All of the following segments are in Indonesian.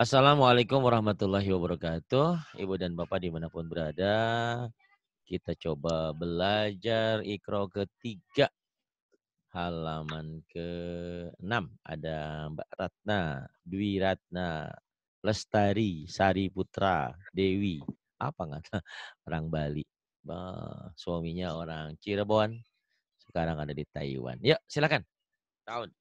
Assalamualaikum warahmatullahi wabarakatuh. Ibu dan Bapak dimanapun berada, kita coba belajar ikro ketiga. Halaman ke-6 ada Mbak Ratna, Dwi Ratna, Lestari, Sari Putra, Dewi. Apa nggak? Orang Bali. Bah, suaminya orang Cirebon. Sekarang ada di Taiwan. Yuk, silakan. Tahun.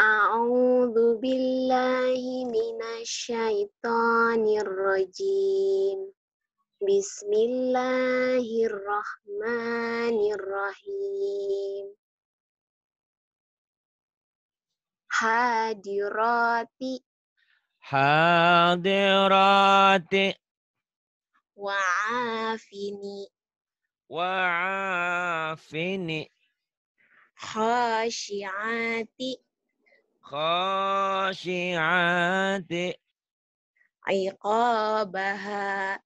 أعوذ بالله من الشيطان الرجيم بسم الله الرحمن الرحيم حاضرات حاضرات وعافني وعافني خاشعاتي Ko siante aiko baha,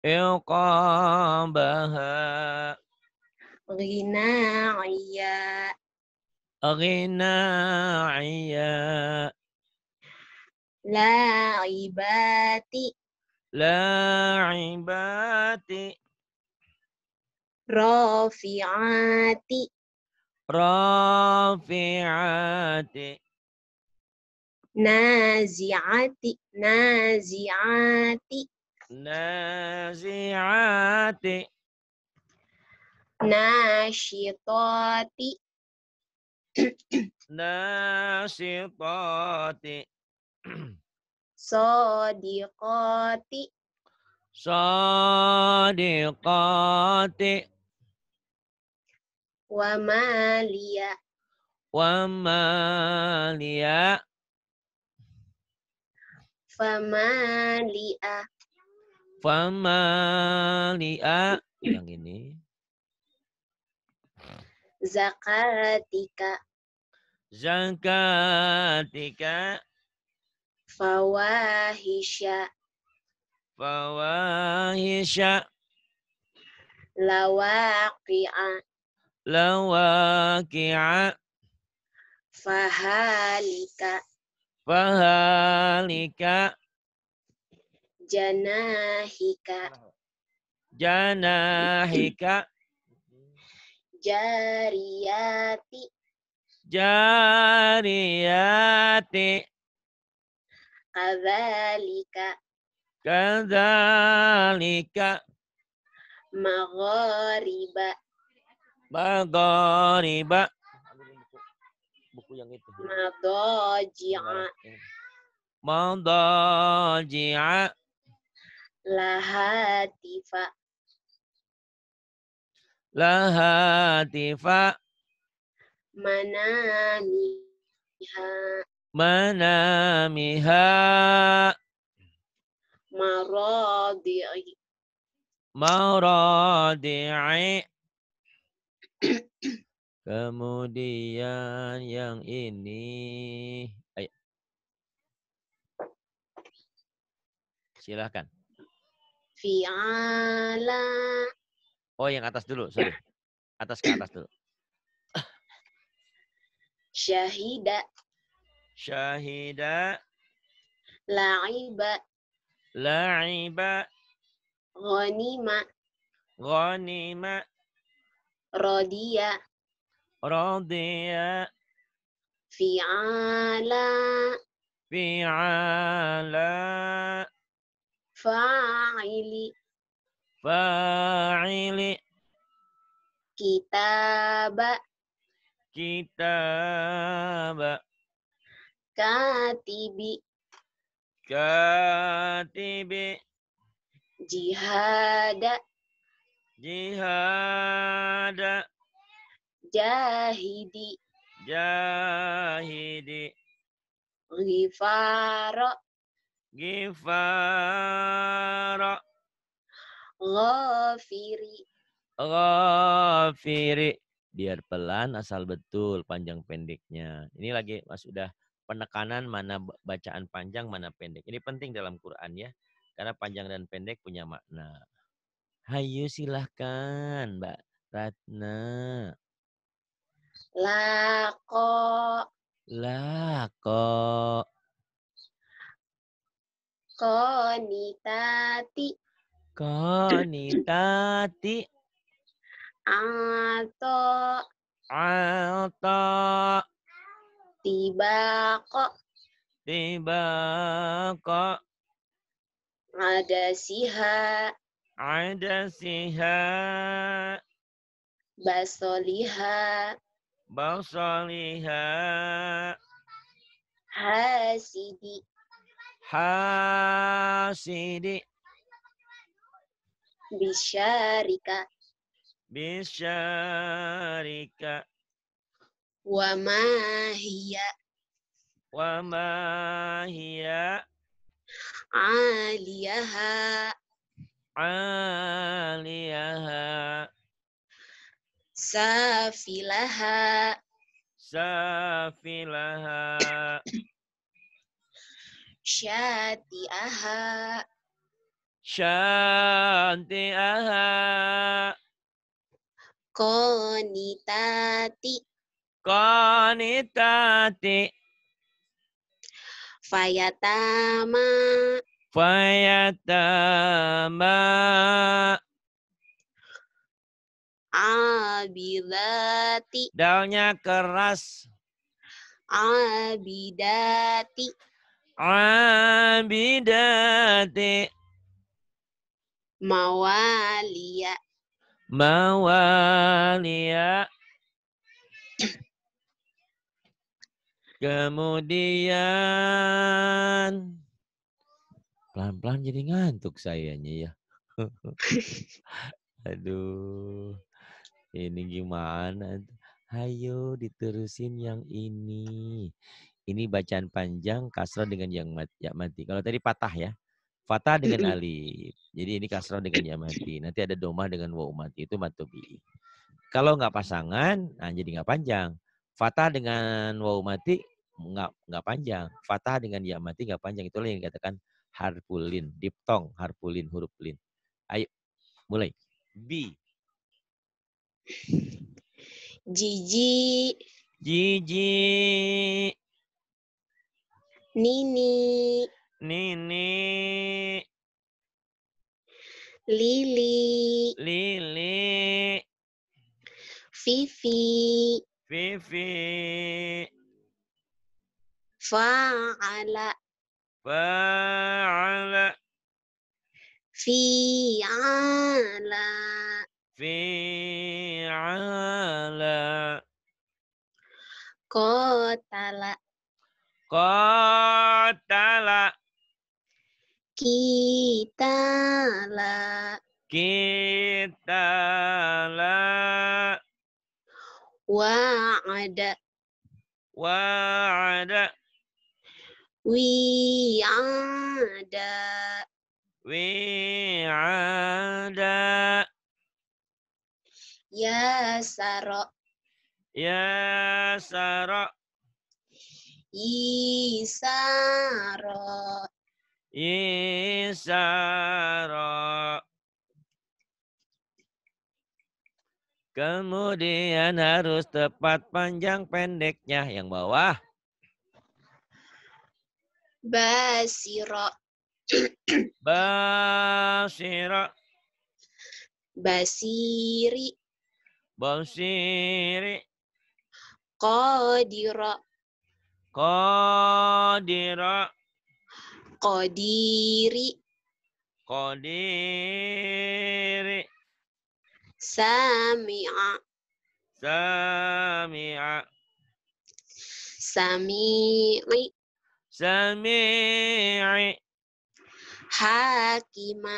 eko baha, rina ria, rina la ribati, la ribati, rofiati, rofiati naziati naziati naziati nasyitati nasyitati sadiqati sadiqati Wamalia, Wamalia. Famalia. Famalia. Yang ini. Zakatika. Zakatika. fawahisha, fawahisha, Lawaqi'a. Lawaqi'a. Fahalika. Fahalika. Janahika. Janahika. Jariyati. Jariyati. Kadhalika. Kadhalika. Maghariba. Maghariba buku yang itu. Madaji'a. Iya, iya. Lahatifa. Lahatifa. Manamiha. Manamiha. Maradi'i. Maradi'i. Kemudian yang ini, ayo. Silahkan. Fi'ala. Oh, yang atas dulu, sorry. Atas ke atas dulu. Syahida. Syahida. La'iba. La'iba. Ghanima. Ghanima. Rodia radiya fi'ala fi'ala fa'ili fa'ili kitaba kitaba katibi katibi jihada jihada jahidi jahidi gifaro gifaro ghafiri ghafiri biar pelan asal betul panjang pendeknya ini lagi mas udah penekanan mana bacaan panjang mana pendek ini penting dalam Quran ya karena panjang dan pendek punya makna hayu silahkan mbak Ratna Lako. Lako. Konitati. Konitati. tiba Ato. tiba kok, Ada siha. Ada siha. Basoliha. Basaliha. Hasidi. Hasidi. Bisyarika. Bisyarika. Wamahiya. Wamahiya. Aliyaha. Aliyaha. Safilaha. Safilaha. Syati'aha. Syati'aha. Konitati. Konitati. Fayatama. Fayatama abidati dalnya keras abidati abidati Mawalia, mawalia. kemudian pelan-pelan jadi ngantuk sayanya ya aduh ini gimana? Hayo diterusin yang ini. Ini bacaan panjang kasrah dengan yang mati. Kalau tadi patah ya. Fatah dengan alif. Jadi ini kasrah dengan yang mati. Nanti ada domah dengan wau mati. Itu matobi. Kalau nggak pasangan, nah jadi nggak panjang. Fatah dengan wau mati nggak nggak panjang. Fatah dengan yang mati nggak panjang. Itulah yang dikatakan harfulin, diptong, harfulin, huruf lin. Ayo, mulai. B. Jiji. Jiji. Nini. Nini. Lili. Lili. Vivi. Vivi. Fa'ala. Fa'ala. Fi'ala fi'ala qatala qatala kita la, wa'ada wa'ada wi'ada wi'ada Ya Saro. Ya Saro. Isaro. Isaro. Kemudian harus tepat panjang pendeknya yang bawah. Basiro. Basiro. Basiri. Basiri. Qadira. Qadira. Qadiri. Qadiri. Sami'a. Sami'a. Sami'i. Sami'i. Hakima.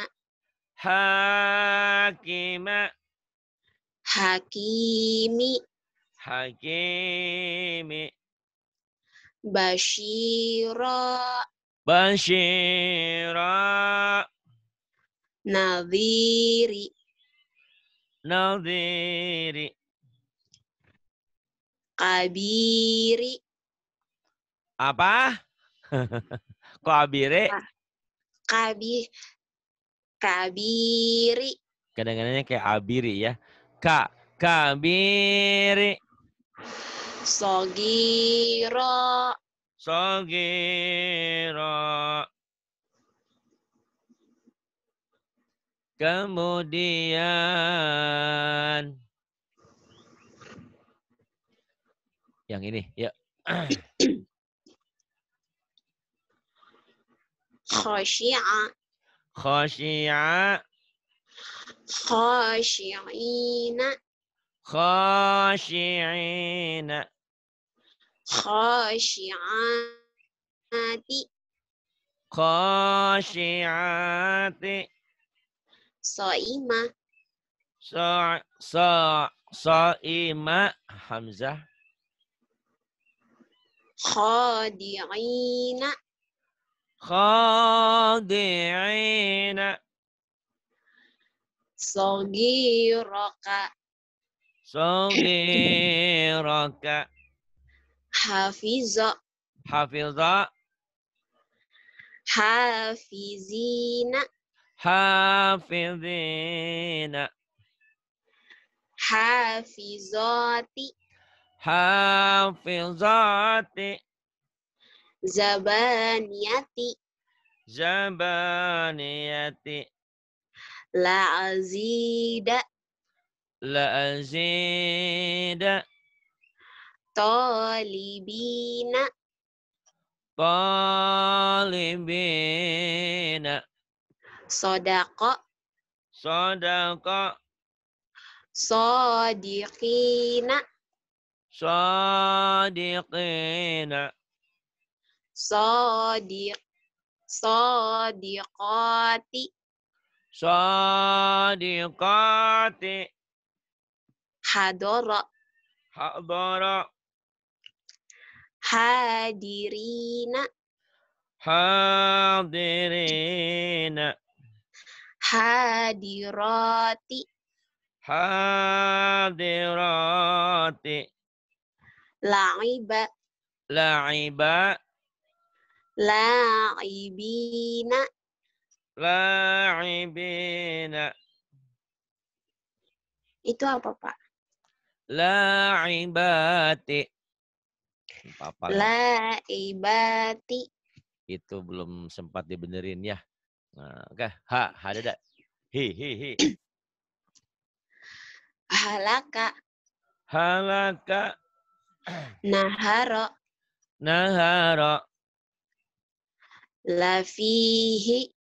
Hakima. Hakimi. Hakimi. Bashira. Bashira. Nadiri, Nadiri, Kabiri. Apa? Kabiri. Kabi. Kabiri. Kadang-kadangnya kayak abiri ya ka kabiri sogiro sogiro kemudian yang ini ya khosyi'a khosyi'a خاشعين خاشعين خاشعات خاشعات صائمة صا صا صائمة حمزة خادعين خادعين Sogiroka. Sogiroka. Hafizo. Hafizo. Hafizina. Hafizina. Hafizati, Hafizati. Zabaniyati. Zabaniyati. La azida. La azida. Talibina. Talibina. Sodako. Sodako. Sodikina. Sodikina. Sodik. Sodikoti. Sadiqati. Hadora. Hadora. Hadirina. Hadirina. Hadirati. Hadirati. La'iba. La'iba. La'ibina. La'ibina. Itu apa, Pak? La'ibati. La'ibati. Itu belum sempat dibenerin ya. Nah, oke, okay. ha, ada ada. Hi, hi, hi. Halaka. Halaka. Naharo. Naharo. Lafihi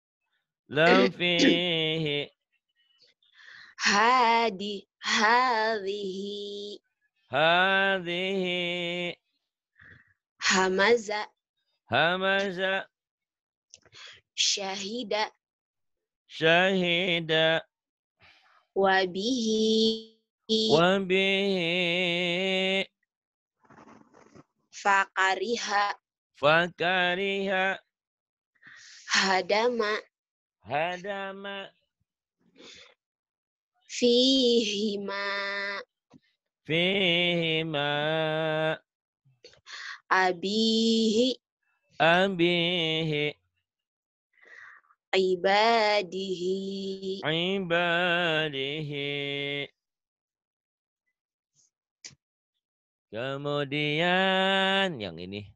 lam fihi hadi hadhihi hadhihi hamaza hamaza syahida syahida wabihi wabihi fakariha fakariha hadama Hadama. Fihima. Fihima. Abihi. Abihi. Ibadihi. Ibadihi. Kemudian yang ini.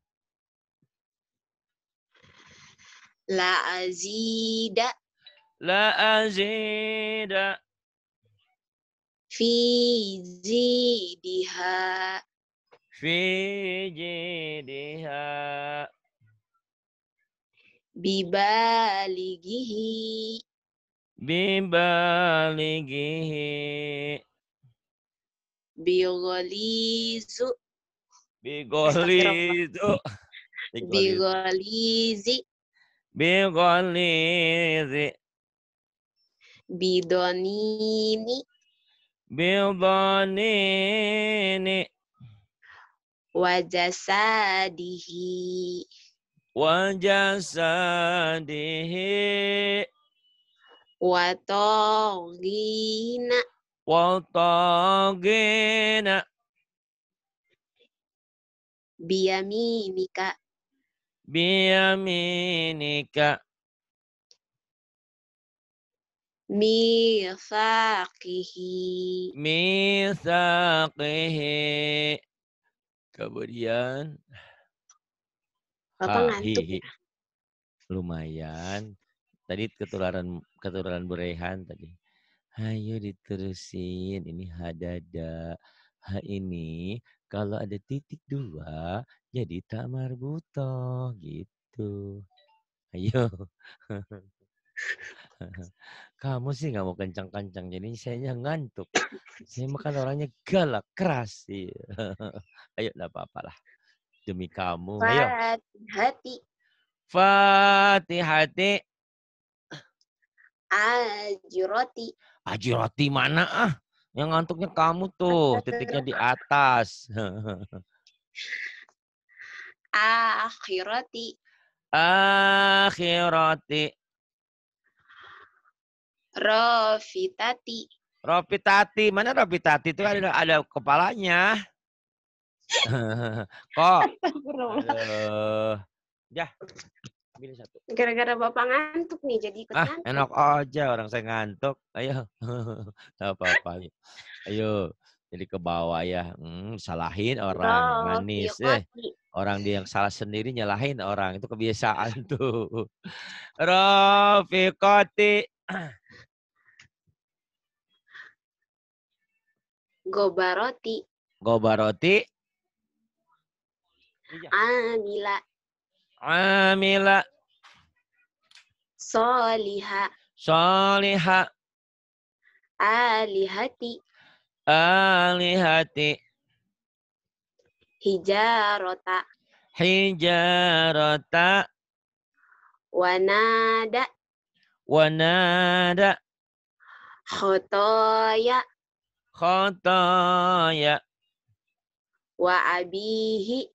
La azida la azida fi zidiha fi jidiha bibaligihi bibaligihi bigolizu bigolizu bigolizi bigolizi Bidonini. Bidonini. Wajasadihi. Wajasadihi. Watogina. Watogina. biaminika biaminika Misaqihi. Misaqihi. Kemudian. Bapak ah, ngantuk ya? Lumayan. Tadi ketularan ketularan berehan tadi. Ayo diterusin. Ini hadada. Ha ini kalau ada titik dua jadi tak marbuto gitu. Ayo. Kamu sih nggak mau kencang-kencang, jadi saya ngantuk. Saya makan orangnya galak, keras. Iya. sih Ayo, nggak apa-apalah. Demi kamu. Ayo. Fatihati. Fatihati. Ajiroti. Ajiroti mana ah? Yang ngantuknya kamu tuh, titiknya di atas. Akhirati. Akhirati. Rofitati. Rofitati. Mana Rofitati itu ada ada kepalanya. Kok. Ya. Pilih satu. Gara-gara Bapak ngantuk nih jadi ikut ah, ngantuk. Enak aja orang saya ngantuk. Ayo. Enggak apa-apa. Ayo. Jadi ke bawah ya. Hmm, salahin orang Bro, manis. Iya, eh, orang dia yang salah sendiri nyalahin orang. Itu kebiasaan tuh. Rofiqoti. roti, Gobaroti. roti, iya. Amila. Amila. Soliha. Soliha. Alihati. Alihati. Hijarota. Hijarota. Wanada. Wanada. Khotoya khotaya wa abihi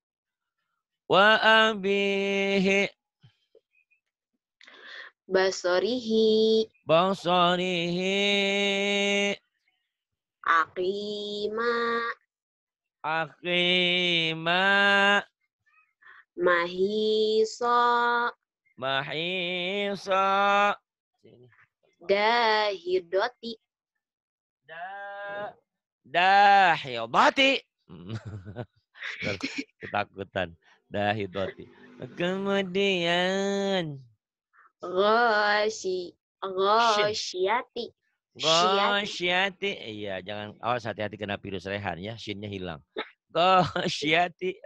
wa abihi basorihi basorihi aqima aqima mahisa mahisa dahidoti dahidati. Ya Ketakutan. Dahidati. Ya Kemudian. Gosi. Gosiati. Gosiati. Iya, jangan awas hati-hati kena virus rehan ya. Sinnya hilang. Gosiati.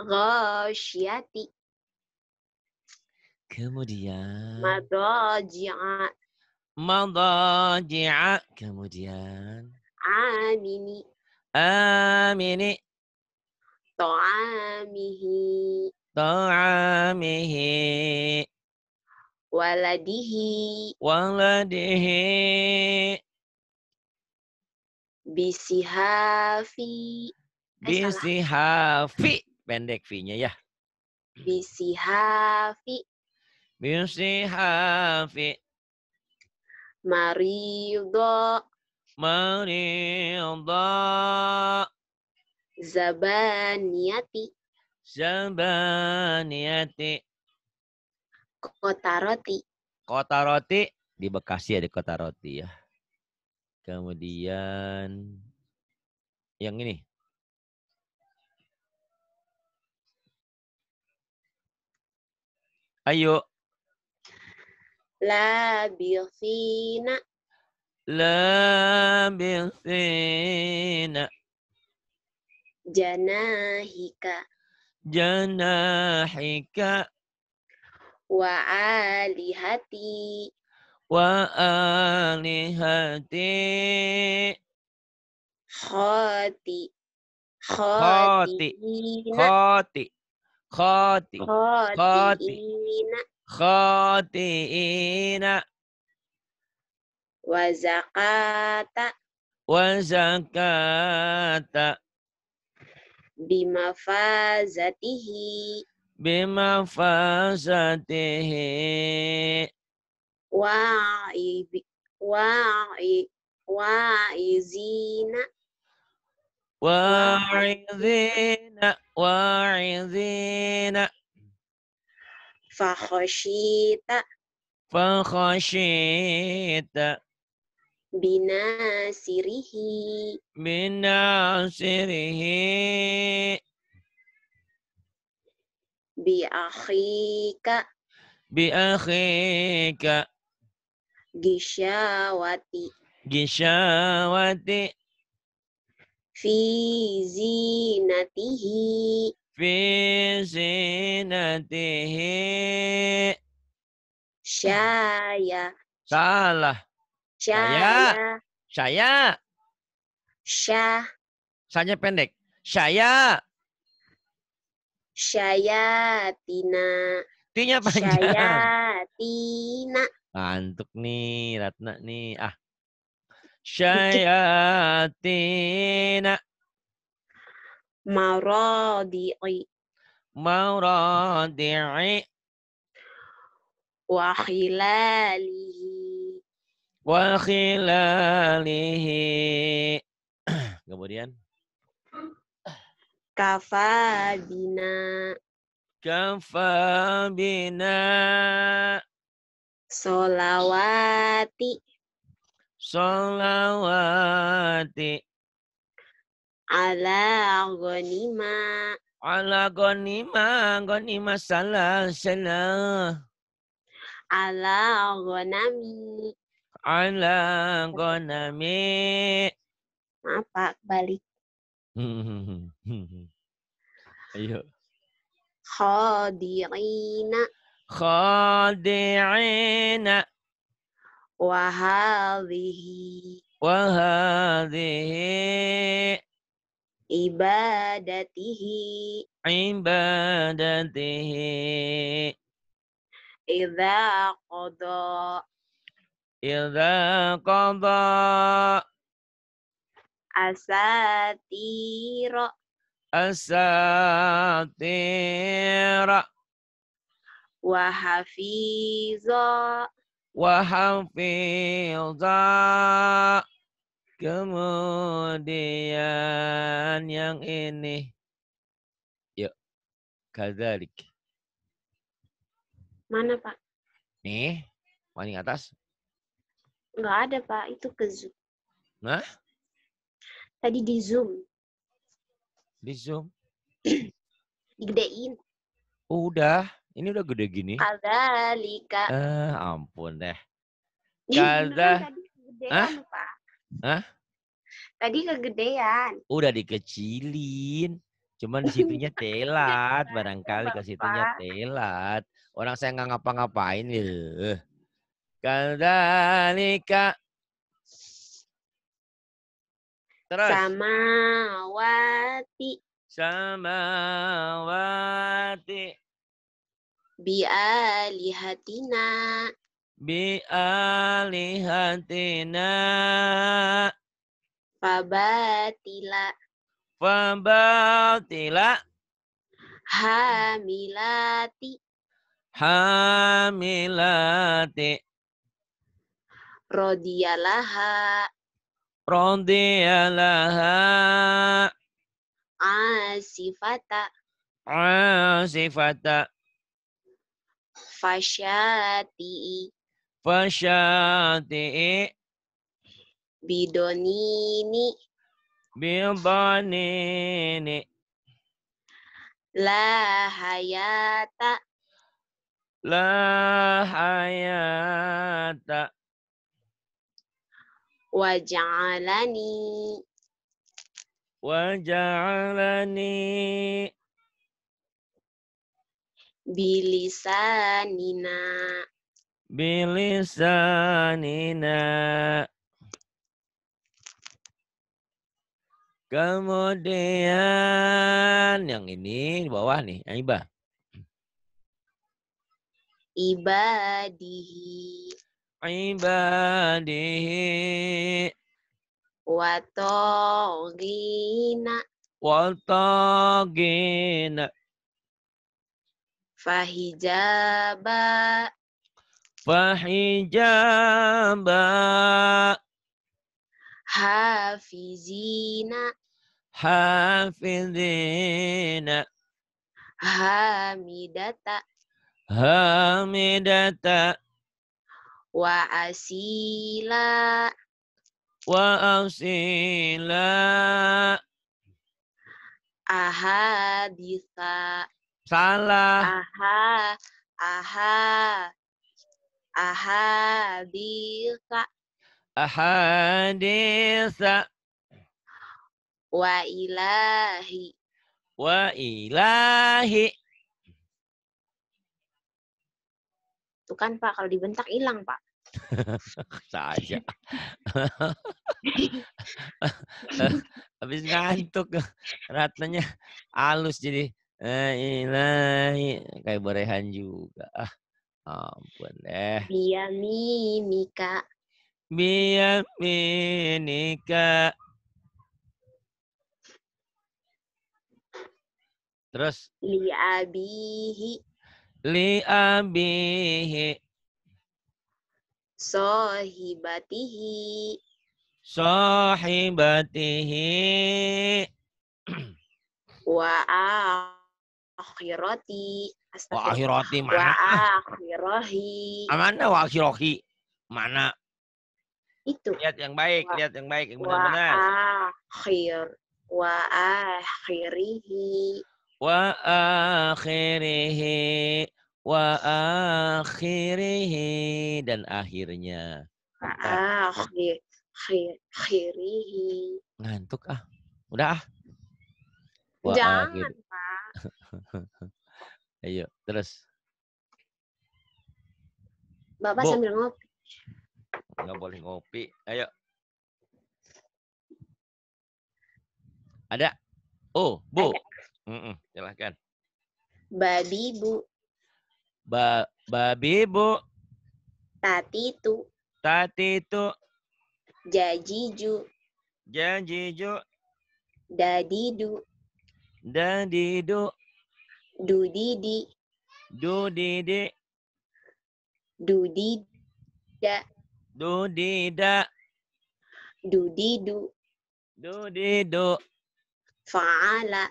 Gosiati. Kemudian. Madoji'a madaji'a kemudian amini amini ta'amihi ta'amihi waladihi waladihi bisihafi eh, bisihafi pendek v-nya ya bisihafi bisihafi Marido. Marido. Zabaniyati. Zabaniyati. Kota roti. Kota roti. Di Bekasi ada kota roti ya. Kemudian yang ini. Ayo. La La hika, janahika janahika wa alihati wa alihati khati khati khati khati khati khati خاطئين وزكاة وزكاة بمفازته بمفازته واعظين واعي واعظين واعظين Fakhoshita. Fakhoshita. Binasirihi. Binasirihi. Biakhika. wati, Gishawati. Gishawati. Fi zinatihi fi zinatihi Syaya. Salah. Syaya. Saya. Syah. Sanya pendek. Saya. Saya Tina. Tinya panjang. Saya Tina. Antuk nih, Ratna nih. Ah. Saya Tina maradi'i maradi'i wa khilalihi wa khilalihi kemudian kafabina kafabina solawati solawati ala ghanima ala ghanima ghanima salah salah ala ghanami ala ghanami Apa balik ayo khadirina Khadirina, wahadihi wahadihi Wahabi ibadatihi ibadatihi idza qada idza qada asatira asatira wa hafiza wa hafiza Kemudian yang ini. Yuk. Kadalik. Mana, Pak? Nih, paling atas. Enggak ada, Pak. Itu ke Zoom. Nah? Tadi di Zoom. Di Zoom? Digedein. Udah. Ini udah gede gini. Kak. Eh, ampun deh. Kada. Hah? Pak. Hah? Tadi kegedean. Udah dikecilin. Cuman situnya telat, iya, barangkali ke situnya telat. Orang saya nggak ngapa-ngapain. Ya. Kan Wati, Terus. Wati Samawati. Bi'alihatina bialihatina fabatila fabatila hamilati hamilati rodiyalaha rodiyalaha asifata asifata fasyati Fasyati'i. Bidonini. Bidonini. La hayata. La hayata. wajalani, Waja'alani. Bilisanina bilisanina Kemudian yang ini di bawah nih, yang iba. Ibadihi. Ibadihi. Watogina. Watogina. Fahijaba fahijaba hafizina hafizina hamidata hamidata wa asila wa asila ahaditha salah aha aha ahadisa ahadisa wa ilahi wa ilahi Tuh kan Pak, kalau dibentak hilang Pak. Saja. Habis ngantuk Ratanya halus jadi eh, ilahi kayak borehan juga. Ah ampun eh. Biyami mimika, Biyami Nika. Terus? Liabihi. Liabihi. Sohibatihi. Sohibatihi. Wa akhirati. Wa akhirati mana? Wa akhirahi. Mana wa akhirahi? Mana? Itu. Lihat yang baik, wa, lihat yang baik, yang benar-benar. Wa akhir. Wa akhirihi. Wa akhirihi. Wa akhirihi. Dan akhirnya. Wa akhir. Ngantuk ah. Udah ah. Wa Jangan, Pak. Ayo, terus. Bapak Bo. sambil ngopi. Nggak boleh ngopi. Ayo. Ada? Oh, Bu. Ada. Mm -mm, silahkan. Babi, Bu. Ba babi, Bu. Tati, tu. Tati, tu. Jaji, ju. Jaji, ju. Dadidu. Dadidu. Du di. Du di. Du da. Du Dida. Du do. Du do. Fa'ala.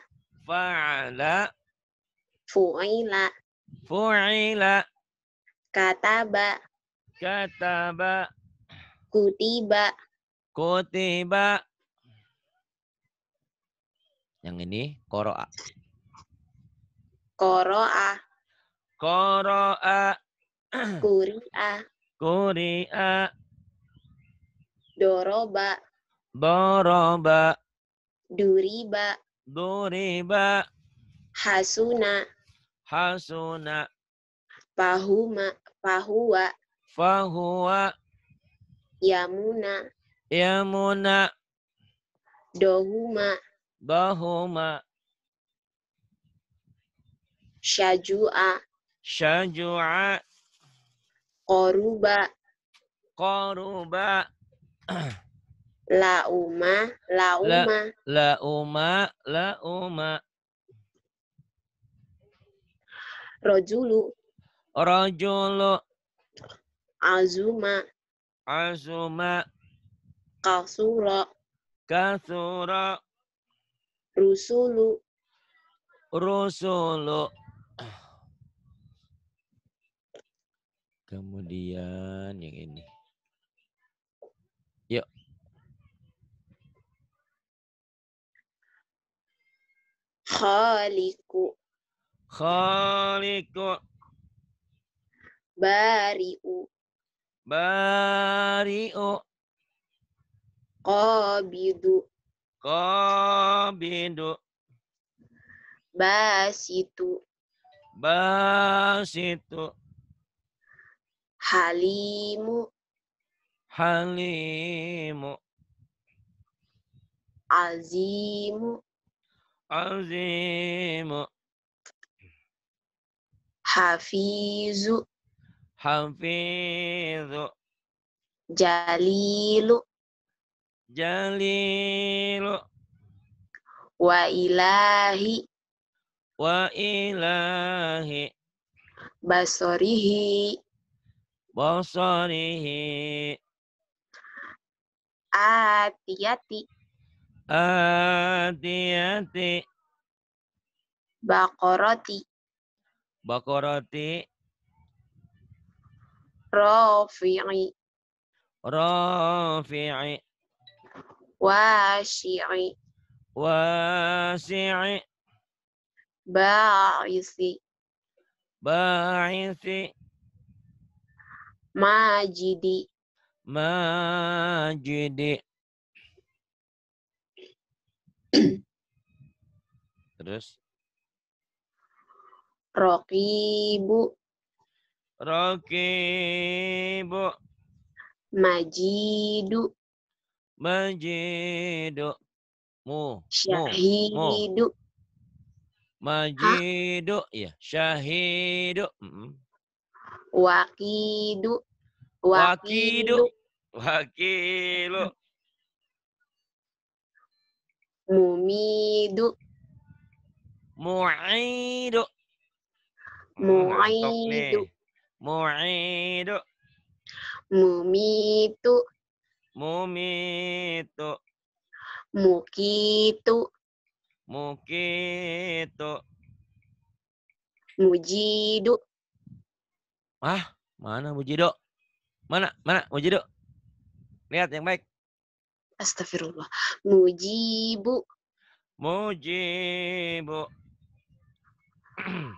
Fa'ala. Fu'ila. Fu'ila. Kataba. Kataba. Kutiba. Kutiba. Yang ini koroa. Koroa. Koroa. Kuria. Kuria. Doroba. Doroba. Duriba. Duriba. Hasuna. Hasuna. Pahuma. Pahua. Pahua. Yamuna. Yamuna. Dohuma. Bahuma. Syaju'a. Syaju'a. Koruba. Koruba. Lauma. Lauma. Lauma. La Lauma. Rojulu. Rojulu. Azuma. Azuma. Kasura. Kasura. Rusulu. Rusulu. Kemudian yang ini. Yuk. Khaliku. Khaliku. Bari'u. Bari'u. Qabidu. Qabidu. Basitu. Basitu. Halimu. Halimu. Azimu. Azimu. Hafizu. Hafizu. Jalilu. Jalilu. Wa ilahi. Wa ilahi. Basorihi. Wasalihi. Atiyati. Atiyati. Bakoroti. Bakoroti. Rafi'i. Rafi'i. Wasi'i. Wasi'i. Ba'isi. Ba'isi. Majidi. Majidi. Terus? Rokibu. Rokibu. Majidu. Majidu. Mu. Syahidu. Mu. Majidu. Ya. Syahidu. Mm Wakidu. Wakilu. Mumidu. Mu'idu. Hmm, Mu'idu. Mu'idu. Mumitu. Mumitu. Mukitu. Mukitu. Mujidu. Ah, mana Mujidu? Mana? Mana? Mujidu. Lihat yang baik. Astagfirullah. Mujibu. Mujibu.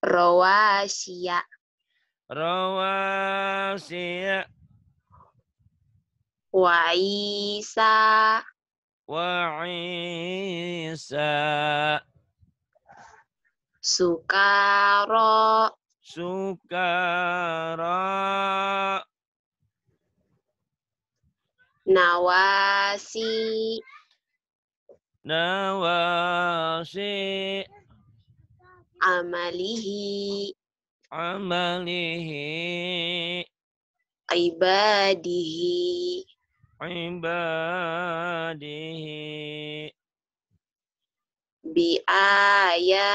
Rawasia. Rawasia. Waisa. Waisa. Sukaro sukara nawasi nawasi amalihi amalihi ibadihi ibadihi biayati.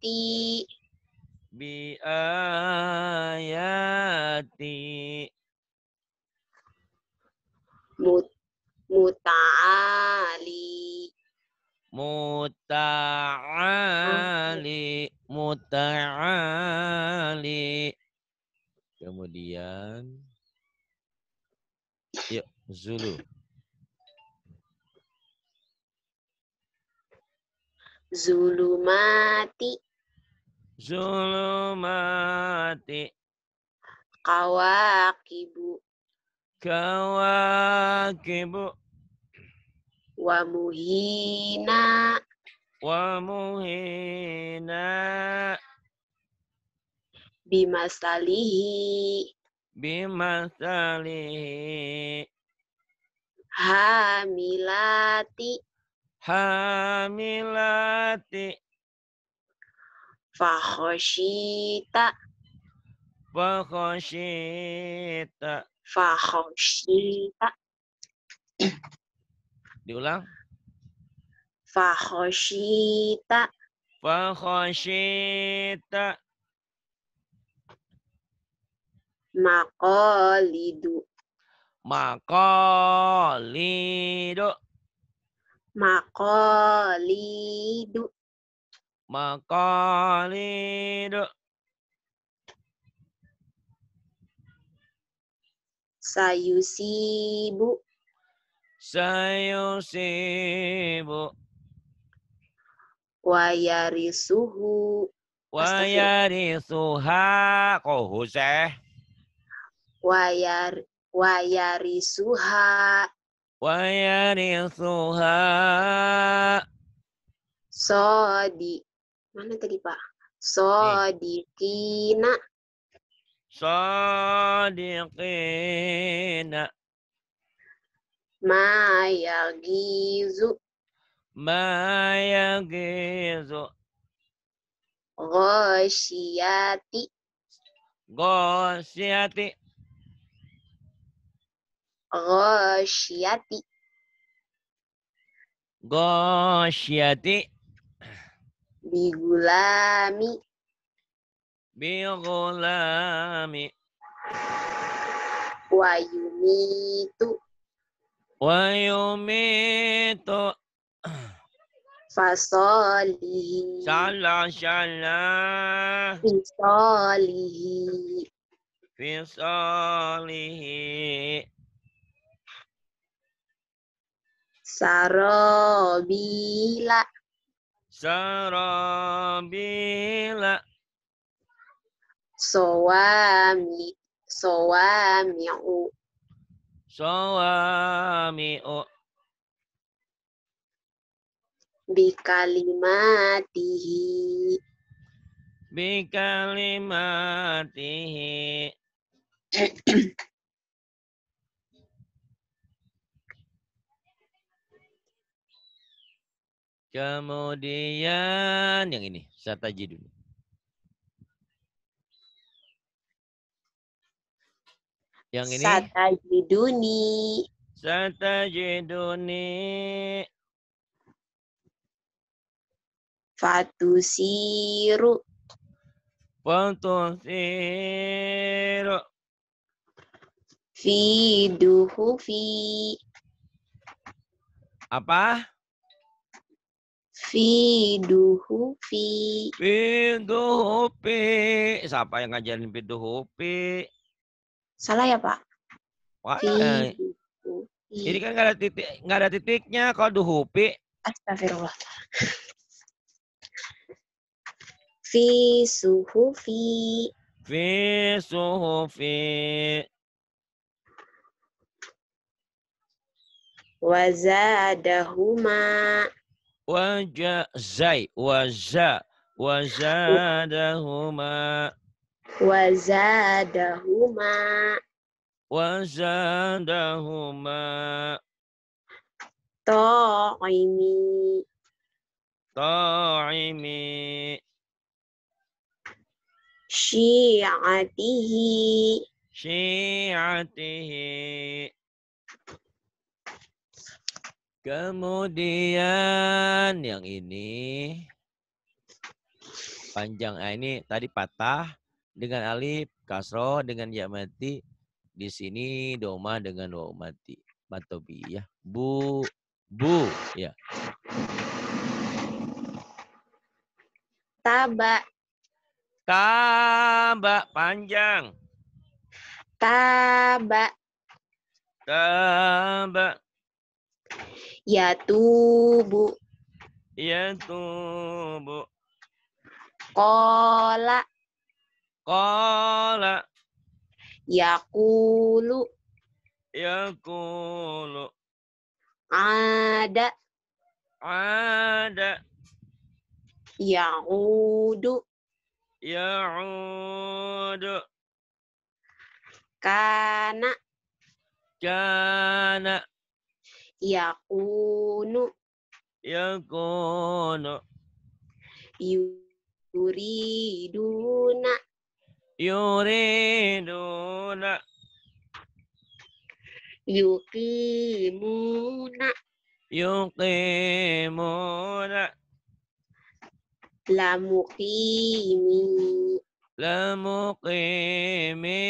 ayati biayati Mut mutaali mutaali mutaali kemudian yuk zulu Zulu mati Zulumati. Kawakibu. Kawakibu. Wamuhina. Wamuhina. Bimasalihi. Bimasalihi. Hamilati. Hamilati Fakhoshita. Fakhoshita. Fakhoshita. Diulang. Fakhoshita. Fakhoshita. Makolidu. Makolidu. Makolidu. Makalid. Sayusibu. Sayusibu. Wayarisuhu. Wayarisuha. Kohu seh. Wayar, wayarisuha. Wayarisuha. Sodi. Mana tadi, Pak? Sodikina. Sodikina. Mayagizu. Mayagizu. Gosyati. Gosyati. Gosyati. Gosyati. Bigulami. Bigulami. Wayumitu. Wayumitu. Fasoli. Salah, salah. Fisoli. Fisolihi. Sarobila. Sarabila. Sawami. Sawami'u. Sawami'u. Bikalimatihi. Bikalimatihi. Kemudian yang ini, dulu. Yang ini? Satajiduni. Satajiduni. Fatusiru. Fatusiru. Fiduhufi. Apa? duhu fi. Siapa yang ngajarin fi? Salah ya, Pak? Wah, eh. ini kan nggak ada titik, nggak ada titiknya kalau duhupi. Astagfirullah. Fi suhu Fi fi. Wazadahuma. وجاء زي وزادهما وزادهما وزادهما طاعمي طاعمي شيعته شيعته Kemudian yang ini panjang ah ini tadi patah dengan alif kasro dengan ya mati di sini doma dengan wa mati batobi ya bu bu ya taba taba panjang taba taba Ya tubuh. Ya tubuh. Kola. Kola. Ya kulu. ya kulu, Ada. Ada. ya udu. ya udu. Kana. Kana yakunu yakunu yuriduna yuriduna yuqimuna yuqimuna Lamukimi, Lamukimi,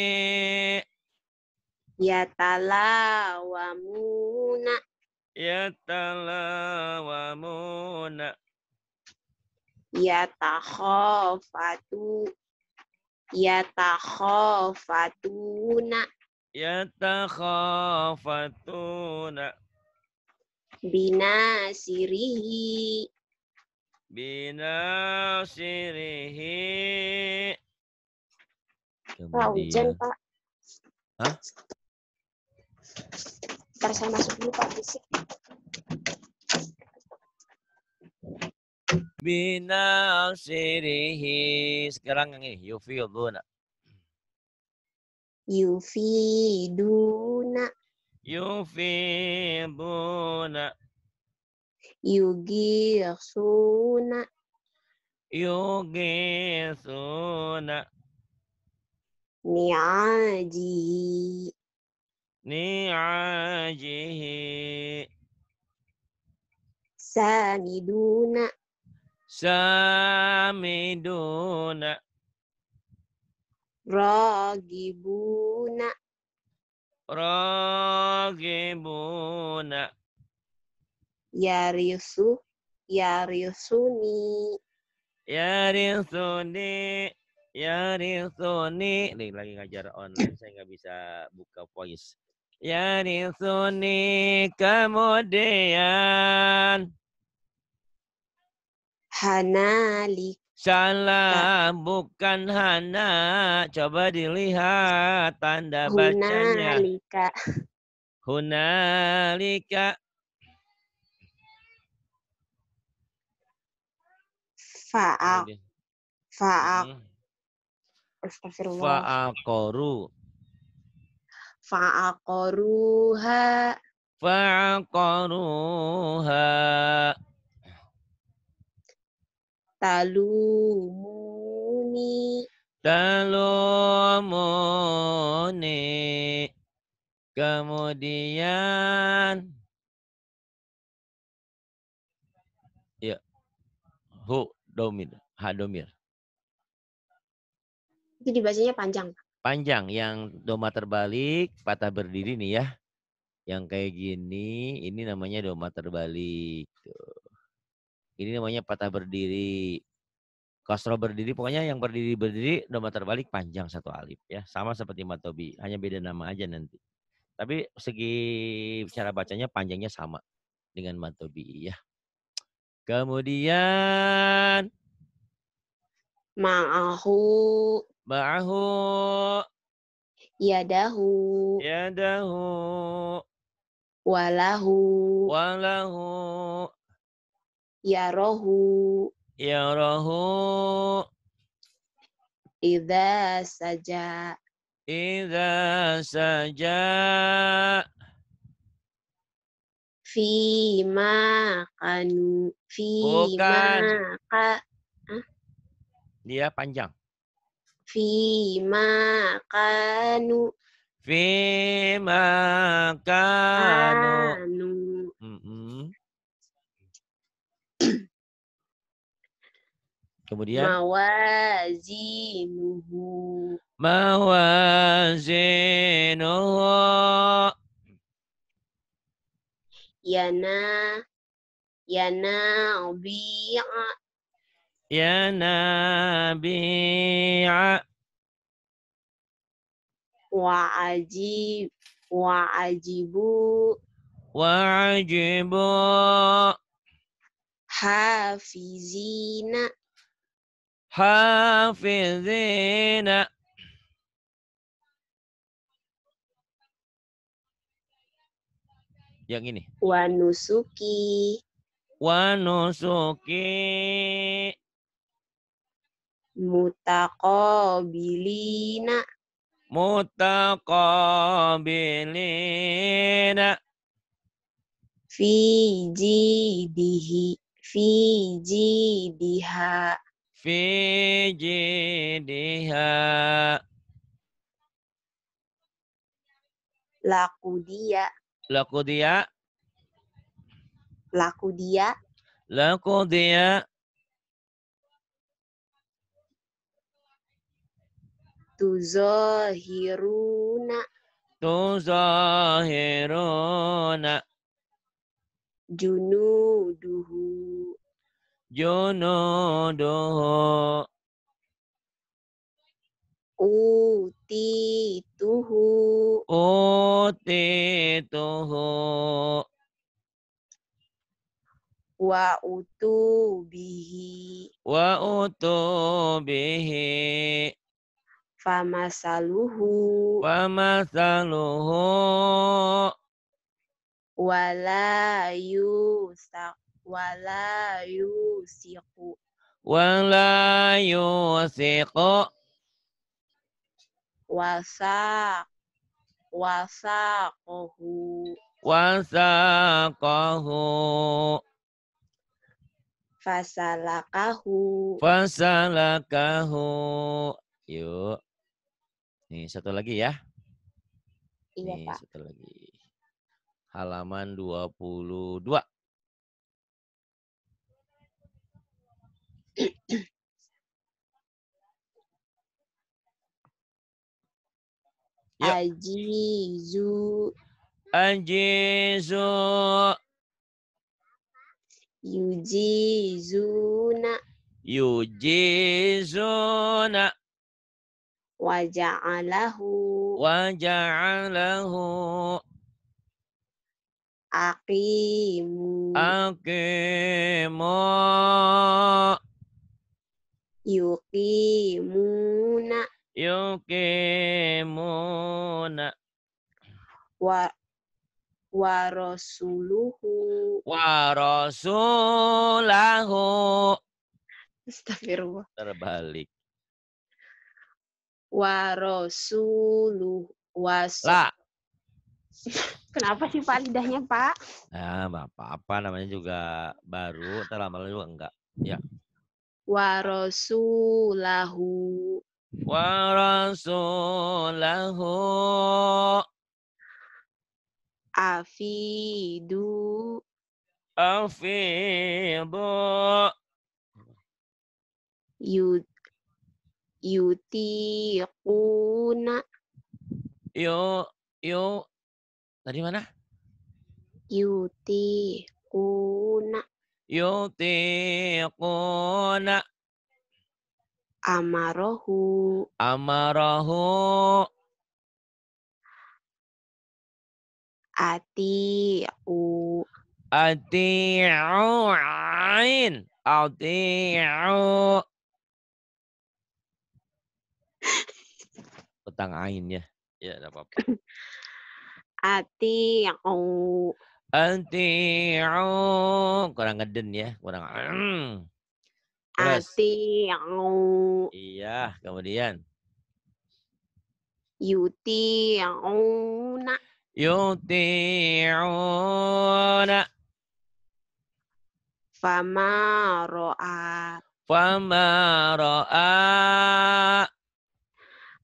yatalawamuna yatalawamuna yatakhafatu yatakhafatuna yatakhafatuna binasirihi binasirihi Kemudian. Pak hujan Pak Hah? Ntar saya masuk dulu Pak Bisik. sirihi Sekarang yang ini. Yufiduna. Yufiduna. Yufiduna. Yugisuna. Yugisuna. Ni'aji ni'ajihi samiduna samiduna ragibuna ragibuna yarisu yarisuni yarisuni yarisuni nih lagi ngajar online saya nggak bisa buka voice Yarisuni kemudian. Hanalik. Salah, bukan Hana. Coba dilihat tanda bacanya. Hunalika. Hunalika. Fa'al. Fa'al. Fa'akoru. Fa'aqaruha. Fa'aqaruha. Talumuni. Talumuni. Kemudian ya hu domir ha domir. Itu dibacanya panjang panjang yang doma terbalik patah berdiri nih ya yang kayak gini ini namanya doma terbalik ini namanya patah berdiri kosro berdiri pokoknya yang berdiri berdiri doma terbalik panjang satu alif ya sama seperti matobi hanya beda nama aja nanti tapi segi cara bacanya panjangnya sama dengan matobi ya kemudian Ma'ahu. Ma'ahu. Yadahu. Yadahu. Walahu. Walahu. Yarohu. Yarohu. Iza saja. Iza saja. Fima kanu. Fima kanu. Dia panjang. Fima kanu. Fi kanu. kanu. Mm -hmm. Kemudian mawazinuhu. Mawazinuhu. Yana yana bi'a Ya wa ajibu wa ajibu hafizina hafizina yang ini wanusuki wanusuki mutaqabilina mutaqabilina fi jidihi fi jidiha fi jidiha laku dia laku dia Tuzahiruna. Tuzahiruna. Junuduhu. Junuduhu. Uti Tuhu, Wa utubihi. Wa utubihi famasaluhu walayu masaluhu wala yusak wala yusiku wala yusiku wasak wasakohu wasakohu fasalakahu fasalakahu yuk Nih, satu lagi ya. Iya, Nih, Pak. satu lagi. Halaman 22. Yuk. Ajizu. Ajizu. Yujizuna. Yujizuna. Waja'alahu. Waja'alahu. Aqimu. Aqimu. Yuqimuna. Yuqimuna. Wa wa rasuluhu wa rasulahu astagfirullah terbalik warosuluh was lah Kenapa sih Pak lidahnya Pak? Nah, apa-apa namanya juga baru, lama juga enggak. Ya. wa rasulahu Afidu. Afidu. Yud kuna yo yo tadi mana amarohu amarohu ati amarahu ati'u ati'u ain ati'u tang ainnya. Ya, enggak ya, apa-apa. Ati'u. Ati'u. Kurang ngeden ya, kurang Ati'u. Iya, kemudian. Yuti'una. Yuti'una. Fama ro'a. Fama ro'a.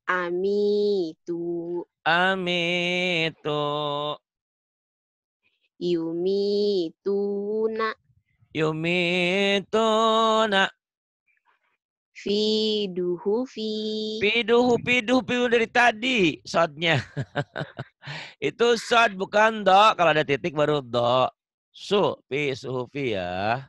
Ami amitu amitu itu yumituna Fiduhu fi. Fiduhu, fiduhu, fiduhu dari tadi Shotnya. itu shot bukan do. Kalau ada titik baru do. Su, fi, suhu, fi ya.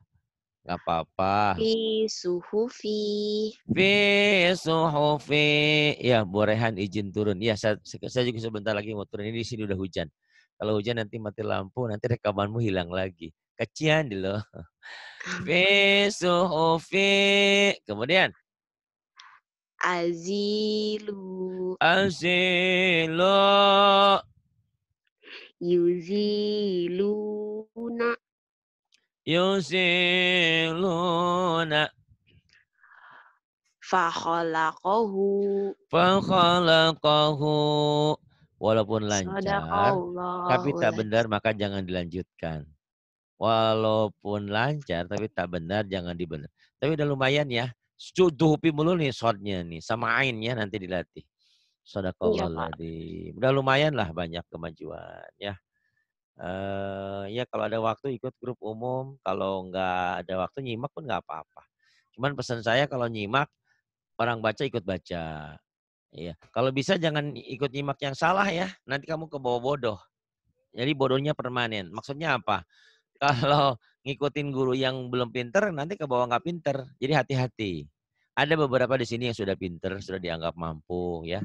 Gak apa-apa. Fi suhufi. Fi suhufi. Ya, Rehan izin turun. Ya, saya, saya juga sebentar lagi mau turun. Ini di sini udah hujan. Kalau hujan nanti mati lampu, nanti rekamanmu hilang lagi. Kecian deh loh. Fi suhufi. Kemudian. Azilu. Azilu. Yuziluna yusiluna fakhalaqahu fakhalaqahu walaupun lancar tapi tak benar maka jangan dilanjutkan walaupun lancar tapi tak benar jangan dibenar tapi udah lumayan ya duhupi mulu nih shortnya nih sama ainnya nanti dilatih iya, sodakallah ya, Udah lumayan lah banyak kemajuan ya uh, ya kalau ada waktu ikut grup umum, kalau nggak ada waktu nyimak pun nggak apa-apa. Cuman pesan saya kalau nyimak orang baca ikut baca. Iya, kalau bisa jangan ikut nyimak yang salah ya, nanti kamu kebawa bodoh. Jadi bodohnya permanen. Maksudnya apa? Kalau ngikutin guru yang belum pinter, nanti kebawa nggak pinter. Jadi hati-hati. Ada beberapa di sini yang sudah pinter, sudah dianggap mampu ya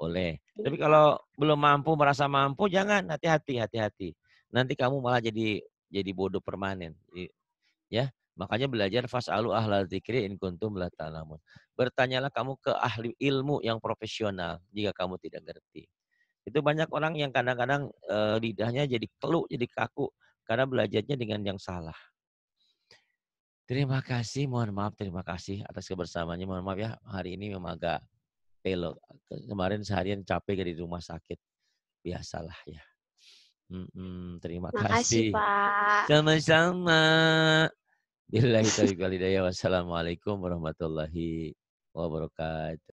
boleh. Tapi iya. kalau belum mampu merasa mampu jangan hati-hati hati-hati nanti kamu malah jadi jadi bodoh permanen. ya, makanya belajar fasalu ahlal zikri in kuntum la ta'lamun. Bertanyalah kamu ke ahli ilmu yang profesional jika kamu tidak ngerti. Itu banyak orang yang kadang-kadang e, lidahnya jadi keluk, jadi kaku karena belajarnya dengan yang salah. Terima kasih, mohon maaf, terima kasih atas kebersamaannya. Mohon maaf ya, hari ini memang agak pelok. Kemarin seharian capek dari rumah sakit. Biasalah ya terima kasih. Sama-sama. Bila kita Wassalamualaikum warahmatullahi wabarakatuh.